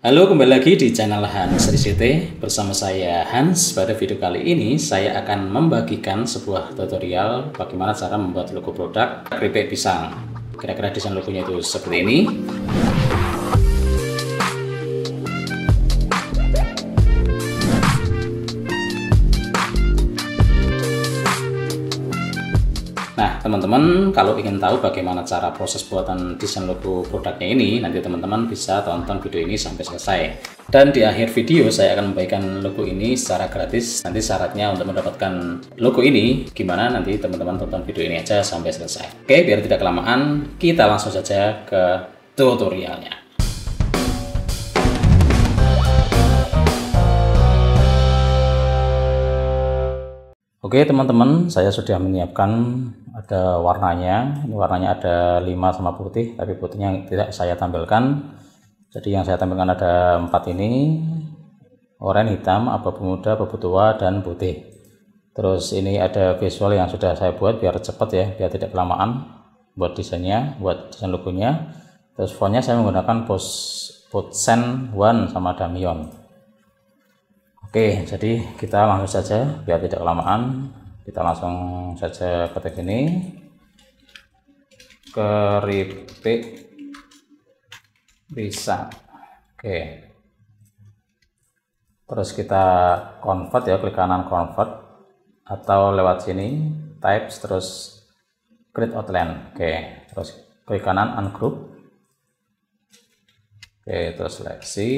Halo, kembali lagi di channel Hans RCT bersama saya Hans. Pada video kali ini saya akan membagikan sebuah tutorial bagaimana cara membuat logo produk keripik pisang. Kira-kira desain logonya itu seperti ini. Teman-teman kalau ingin tahu bagaimana cara proses buatan desain logo produknya ini, nanti teman-teman bisa tonton video ini sampai selesai. Dan di akhir video saya akan membagikan logo ini secara gratis. Nanti syaratnya untuk mendapatkan logo ini gimana nanti teman-teman tonton video ini aja sampai selesai. Oke, biar tidak kelamaan, kita langsung saja ke tutorialnya. Oke teman-teman, saya sudah menyiapkan ada warnanya. Ini warnanya ada 5 sama putih, tapi putihnya tidak saya tampilkan. Jadi yang saya tampilkan ada empat ini, oranye, hitam, abu pemuda, abu tua, dan putih. Terus ini ada visual yang sudah saya buat biar cepat ya, biar tidak kelamaan buat desainnya, buat desain logonya. Terus fontnya saya menggunakan Sen One sama Damion. Oke, jadi kita langsung saja biar tidak kelamaan. Kita langsung saja ketik ini. Keripik bisa. Oke. Terus kita convert ya, klik kanan convert atau lewat sini type terus create outline. Oke, terus klik kanan ungroup. Oke, terus seleksi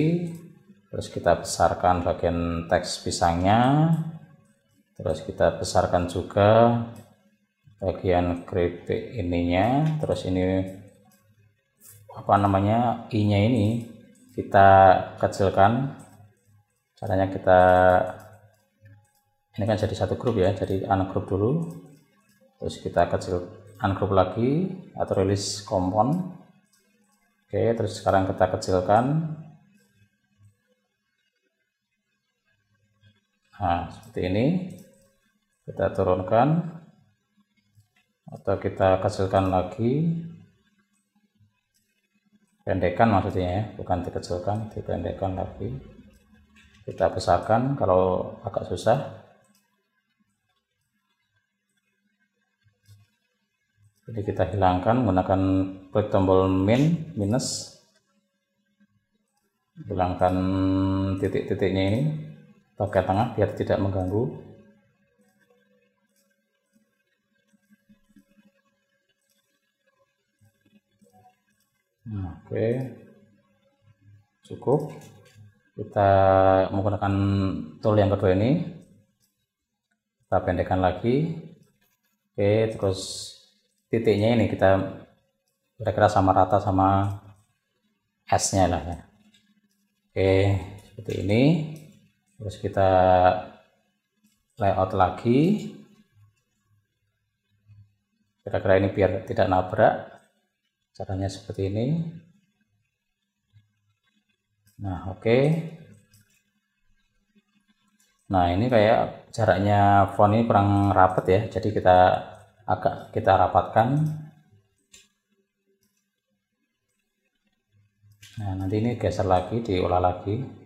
terus kita besarkan bagian teks pisangnya terus kita besarkan juga bagian keripik ininya terus ini apa namanya i nya ini kita kecilkan caranya kita ini kan jadi satu grup ya jadi ungroup dulu terus kita kecil ungroup lagi atau rilis kompon oke terus sekarang kita kecilkan Nah, seperti ini. Kita turunkan atau kita kecilkan lagi. Pendekkan maksudnya ya, bukan dikecilkan, dipendekkan lagi. Kita besarkan kalau agak susah. Jadi kita hilangkan menggunakan klik tombol min minus hilangkan titik-titiknya ini pakai tangan biar tidak mengganggu nah, oke cukup kita menggunakan tool yang kedua ini kita pendekkan lagi oke terus titiknya ini kita kira-kira sama rata sama S nya lah ya oke seperti ini terus kita layout lagi kira-kira ini biar tidak nabrak caranya seperti ini nah oke okay. nah ini kayak jaraknya font ini kurang rapat ya jadi kita agak kita rapatkan nah nanti ini geser lagi diolah lagi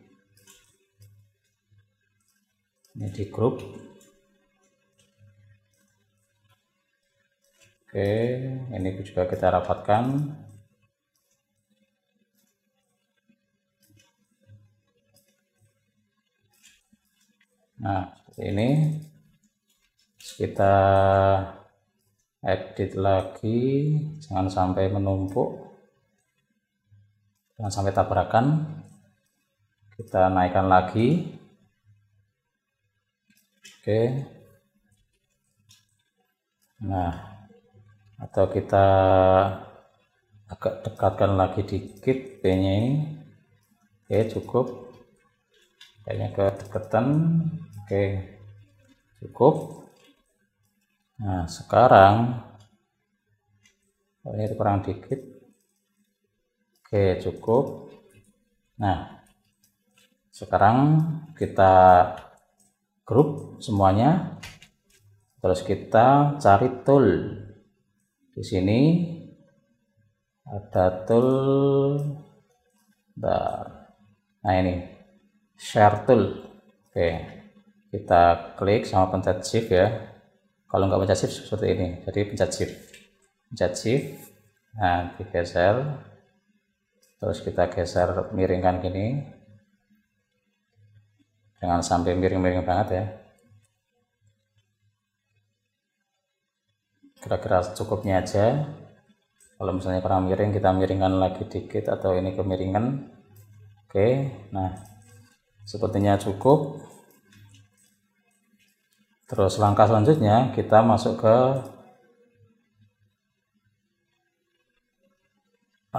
ini di grup oke ini juga kita rapatkan nah ini kita edit lagi jangan sampai menumpuk jangan sampai tabrakan kita naikkan lagi Oke. Nah, atau kita agak dekatkan lagi dikit kayaknya ini. Oke, cukup. Kayaknya kedekatan. Oke. Cukup. Nah, sekarang oh, ini kurang dikit. Oke, cukup. Nah, sekarang kita grup semuanya terus kita cari tool di sini ada tool nah ini share tool oke kita klik sama pencet shift ya kalau nggak pencet shift seperti ini jadi pencet shift pencet shift nah digeser terus kita geser miringkan gini jangan sampai miring-miring banget ya kira-kira cukupnya aja kalau misalnya kurang miring kita miringkan lagi dikit atau ini kemiringan oke nah sepertinya cukup terus langkah selanjutnya kita masuk ke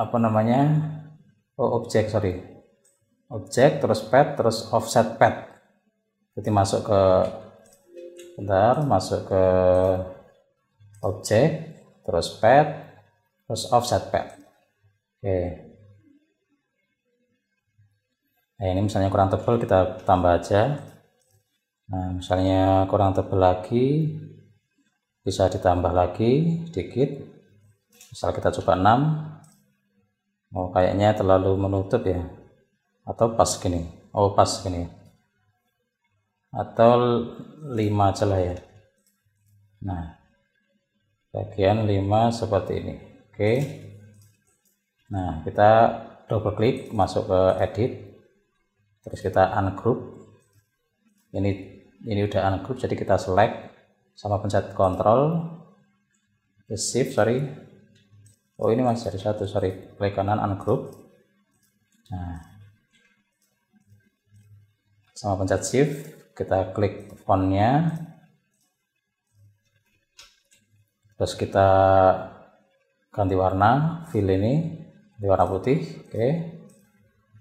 apa namanya oh, objek sorry objek terus pet terus offset pet jadi masuk ke bentar masuk ke objek terus pet terus offset pet oke nah ini misalnya kurang tebal kita tambah aja nah misalnya kurang tebal lagi bisa ditambah lagi sedikit misal kita coba 6 oh kayaknya terlalu menutup ya atau pas gini oh pas gini atau 5 celah ya nah bagian 5 seperti ini oke nah kita double klik masuk ke edit terus kita ungroup ini ini udah ungroup jadi kita select sama pencet control shift sorry oh ini masih ada satu sorry klik kanan ungroup nah sama pencet shift kita klik fontnya terus kita ganti warna fill ini di warna putih oke okay.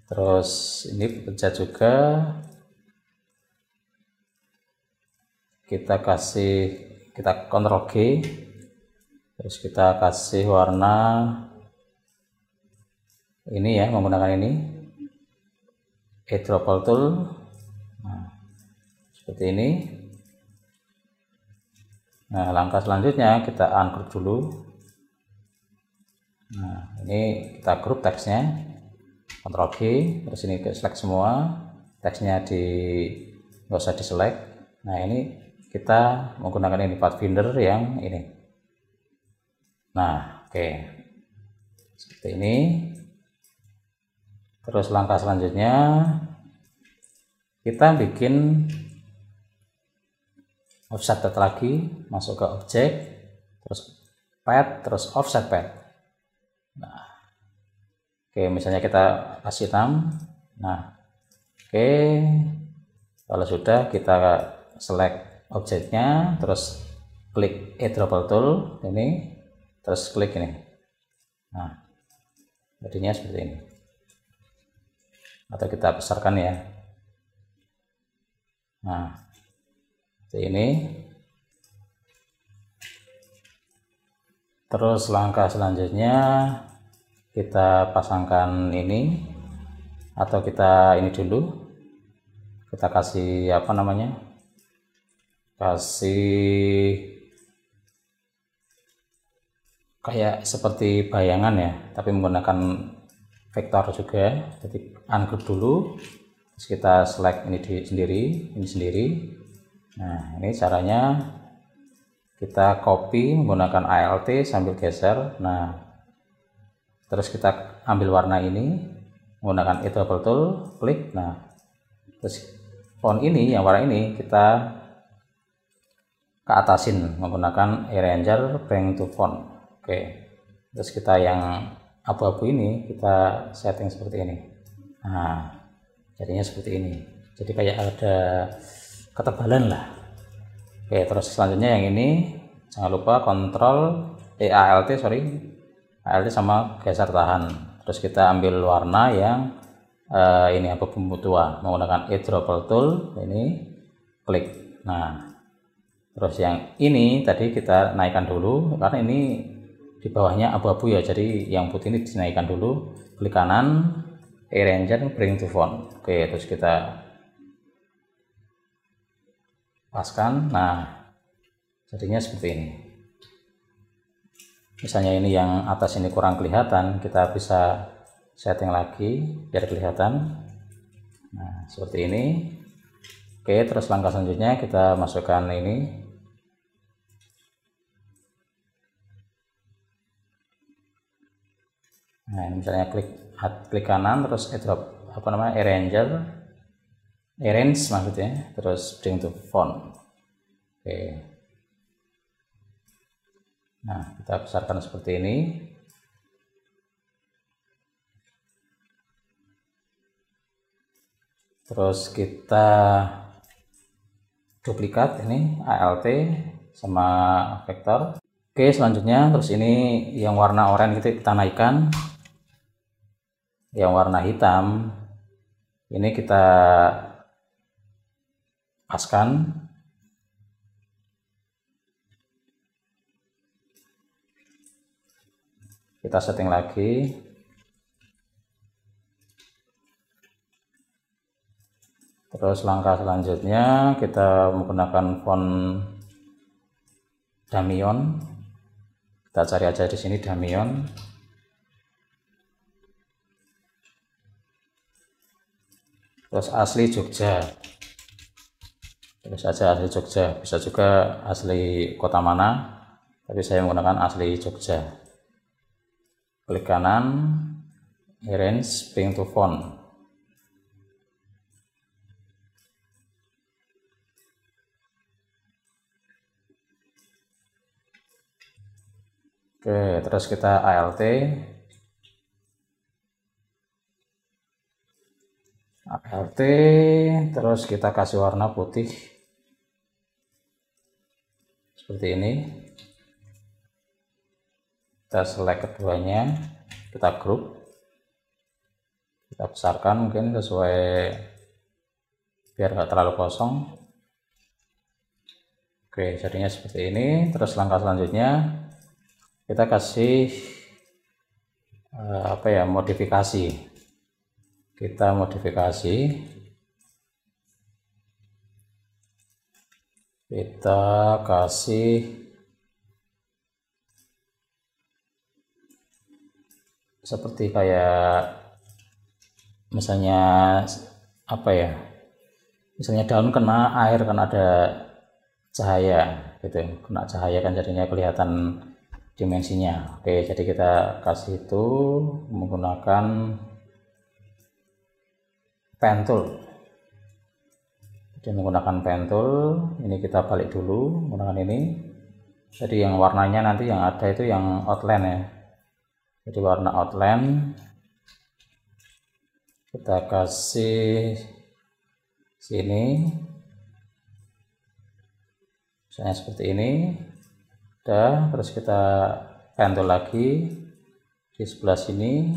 terus ini pencet juga kita kasih kita kontrol G terus kita kasih warna ini ya menggunakan ini e tool seperti ini nah langkah selanjutnya kita ungroup dulu nah ini kita grup teksnya Ctrl G terus ini kita select semua teksnya di nggak usah di select nah ini kita menggunakan ini Pathfinder yang ini nah oke okay. seperti ini terus langkah selanjutnya kita bikin offset pad lagi, masuk ke objek, terus pad, terus offset pad. Nah, oke, misalnya kita kasih 6. Nah, oke, kalau sudah kita select objeknya, terus klik eyedropper tool ini, terus klik ini. Nah, jadinya seperti ini. Atau kita besarkan ya. Nah, seperti ini terus langkah selanjutnya kita pasangkan ini atau kita ini dulu kita kasih apa namanya kasih kayak seperti bayangan ya tapi menggunakan vektor juga jadi ungroup dulu terus kita select ini di, sendiri ini sendiri Nah, ini caranya kita copy menggunakan alt sambil geser. Nah, terus kita ambil warna ini menggunakan itu double tool, klik. Nah, terus font ini yang warna ini kita ke atasin menggunakan eraser bring to font. Oke. Terus kita yang abu-abu ini kita setting seperti ini. Nah, jadinya seperti ini. Jadi kayak ada ketebalan lah oke terus selanjutnya yang ini jangan lupa kontrol ALT sorry ALT sama geser tahan terus kita ambil warna yang eh, ini apa pembutuhan menggunakan eyedropper tool ini klik nah terus yang ini tadi kita naikkan dulu karena ini di bawahnya abu-abu ya jadi yang putih ini dinaikkan dulu klik kanan arrange bring to font oke terus kita lepaskan nah jadinya seperti ini misalnya ini yang atas ini kurang kelihatan kita bisa setting lagi biar kelihatan nah seperti ini oke terus langkah selanjutnya kita masukkan ini nah ini misalnya klik klik kanan terus drop apa namanya arranger arrange maksudnya terus bring to font oke nah kita besarkan seperti ini terus kita duplikat ini alt sama vektor oke selanjutnya terus ini yang warna oranye kita, kita naikkan yang warna hitam ini kita Paskan. Kita setting lagi. Terus langkah selanjutnya kita menggunakan font Damion. Kita cari aja di sini Damion. Terus asli Jogja bisa saja asli Jogja, bisa juga asli kota mana, tapi saya menggunakan asli Jogja. Klik kanan, arrange ping to phone. Oke, terus kita ALT. ALT, terus kita kasih warna putih seperti ini kita select keduanya kita grup kita besarkan mungkin sesuai biar nggak terlalu kosong oke jadinya seperti ini terus langkah selanjutnya kita kasih eh, apa ya modifikasi kita modifikasi kita kasih seperti kayak misalnya apa ya misalnya daun kena air kan ada cahaya gitu kena cahaya kan jadinya kelihatan dimensinya oke jadi kita kasih itu menggunakan pen jadi menggunakan pen ini kita balik dulu menggunakan ini jadi yang warnanya nanti yang ada itu yang outline ya jadi warna outline kita kasih sini misalnya seperti ini udah terus kita pentul lagi di sebelah sini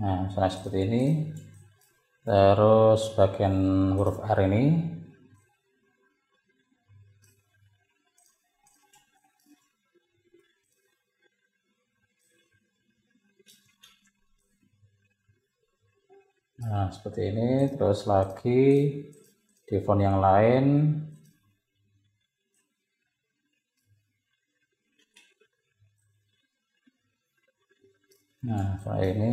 nah misalnya seperti ini terus bagian huruf R ini Nah, seperti ini. Terus lagi di font yang lain. Nah, seperti ini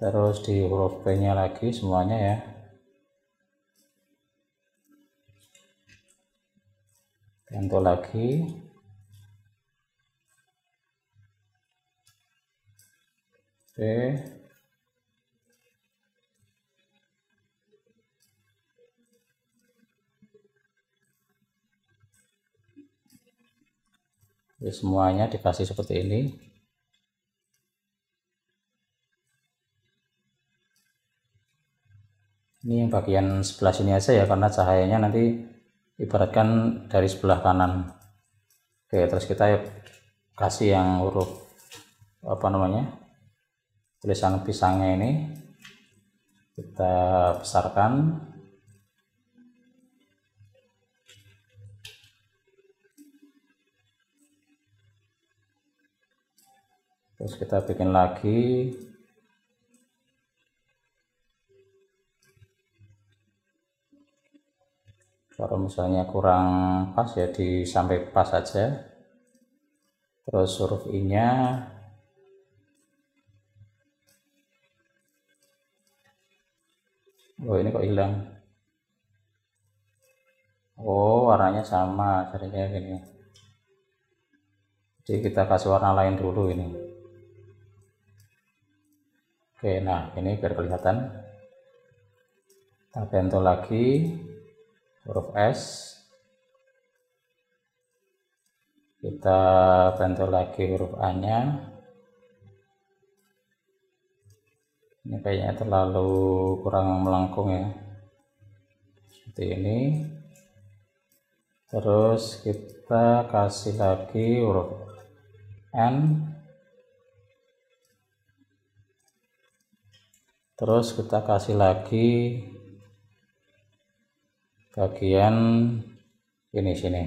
terus di huruf P nya lagi semuanya ya contoh lagi P ya, semuanya dikasih seperti ini ini yang bagian sebelah sini aja ya karena cahayanya nanti ibaratkan dari sebelah kanan oke terus kita kasih yang huruf apa namanya tulisan pisangnya ini kita besarkan terus kita bikin lagi kalau misalnya kurang pas ya di sampai pas saja terus huruf i nya oh ini kok hilang oh warnanya sama jadinya gini jadi kita kasih warna lain dulu ini oke nah ini biar kelihatan kita bentuk lagi huruf S kita bantu lagi huruf A nya ini kayaknya terlalu kurang melengkung ya seperti ini terus kita kasih lagi huruf N terus kita kasih lagi bagian ini sini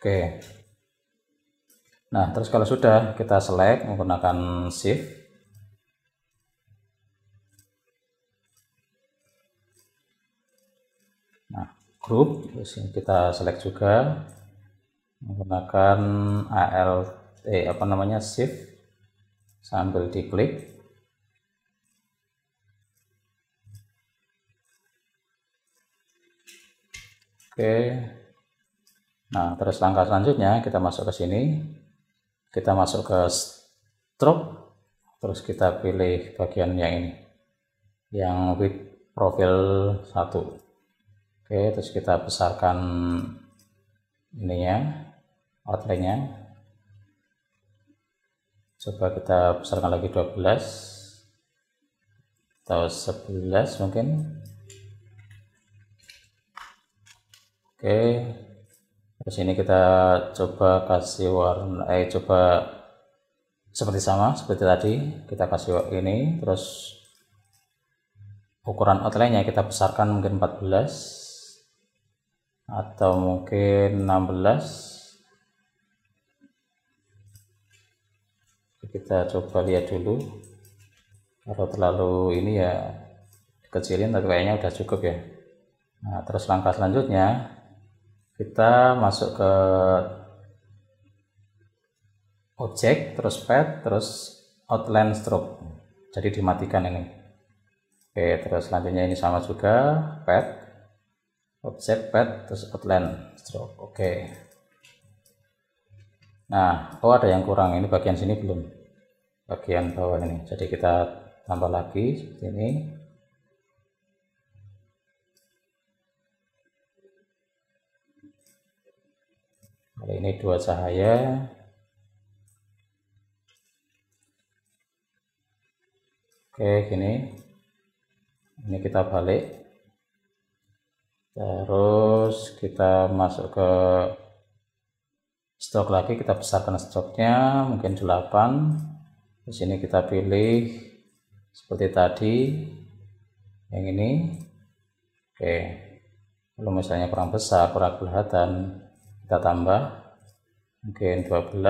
oke nah terus kalau sudah kita select menggunakan shift nah group terus kita select juga menggunakan alt eh apa namanya shift sambil diklik oke nah terus langkah selanjutnya kita masuk ke sini kita masuk ke stroke terus kita pilih bagian yang ini yang width profil satu. oke terus kita besarkan ininya outline-nya coba kita besarkan lagi 12 atau 11 mungkin oke terus ini kita coba kasih warna eh coba seperti sama seperti tadi kita kasih ini terus ukuran outline-nya kita besarkan mungkin 14 atau mungkin 16 kita coba lihat dulu kalau terlalu ini ya kecilin tapi kayaknya udah cukup ya nah terus langkah selanjutnya kita masuk ke objek terus pet terus outline stroke jadi dimatikan ini oke terus selanjutnya ini sama juga pet objek pet terus outline stroke oke nah oh ada yang kurang ini bagian sini belum bagian bawah ini jadi kita tambah lagi seperti ini kali ini dua cahaya oke gini ini kita balik terus kita masuk ke stok lagi kita besarkan stoknya mungkin 8 di sini kita pilih seperti tadi yang ini oke kalau misalnya kurang besar kurang kelihatan kita tambah mungkin 12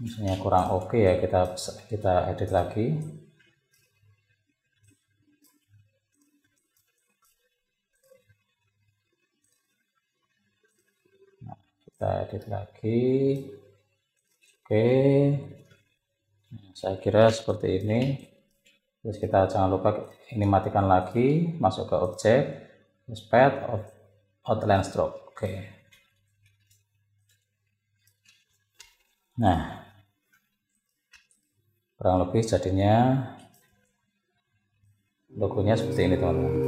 misalnya kurang oke okay ya kita kita edit lagi kita edit lagi oke saya kira seperti ini terus kita jangan lupa ini matikan lagi masuk ke objek terus path of outline stroke oke nah kurang lebih jadinya logonya seperti ini teman-teman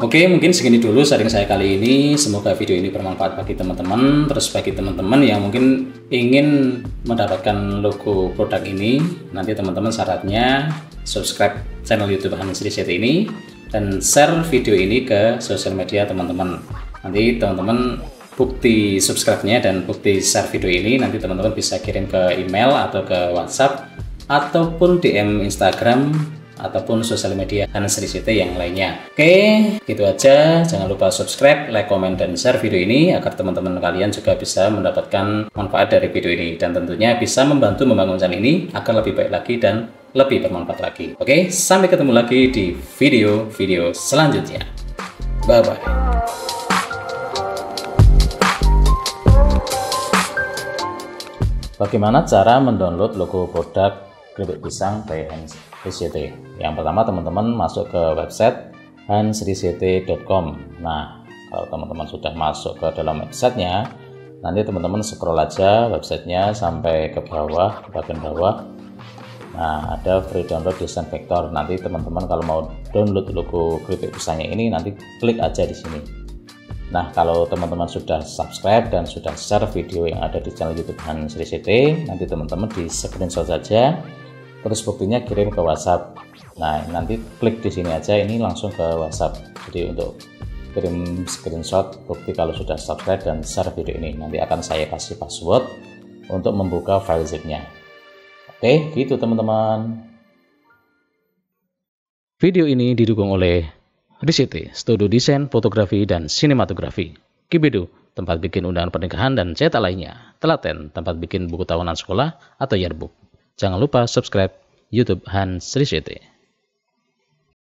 Oke, mungkin segini dulu sharing saya kali ini. Semoga video ini bermanfaat bagi teman-teman. Terus bagi teman-teman yang mungkin ingin mendapatkan logo produk ini, nanti teman-teman syaratnya subscribe channel YouTube Hanis Reset ini dan share video ini ke sosial media teman-teman. Nanti teman-teman bukti subscribe-nya dan bukti share video ini nanti teman-teman bisa kirim ke email atau ke WhatsApp ataupun DM Instagram ataupun sosial media Hansri CT yang lainnya. Oke, gitu aja. Jangan lupa subscribe, like, komen, dan share video ini agar teman-teman kalian juga bisa mendapatkan manfaat dari video ini dan tentunya bisa membantu membangun channel ini agar lebih baik lagi dan lebih bermanfaat lagi. Oke, sampai ketemu lagi di video-video selanjutnya. Bye-bye. Bagaimana cara mendownload logo produk keripik pisang by HCT. Yang pertama teman-teman masuk ke website hansrict.com. Nah, kalau teman-teman sudah masuk ke dalam websitenya, nanti teman-teman scroll aja websitenya sampai ke bawah, ke bagian bawah. Nah, ada free download desain vector. Nanti teman-teman kalau mau download logo keripik pisangnya ini, nanti klik aja di sini. Nah, kalau teman-teman sudah subscribe dan sudah share video yang ada di channel YouTube hansrict, nanti teman-teman di screenshot saja terus buktinya kirim ke WhatsApp nah nanti klik di sini aja ini langsung ke WhatsApp jadi untuk kirim screenshot bukti kalau sudah subscribe dan share video ini nanti akan saya kasih password untuk membuka file zipnya oke gitu teman-teman video ini didukung oleh RCT, Studio Desain, Fotografi, dan Sinematografi. Kibidu, tempat bikin undangan pernikahan dan cetak lainnya. Telaten, tempat bikin buku tahunan sekolah atau yearbook. Jangan lupa subscribe YouTube Hans Sri City.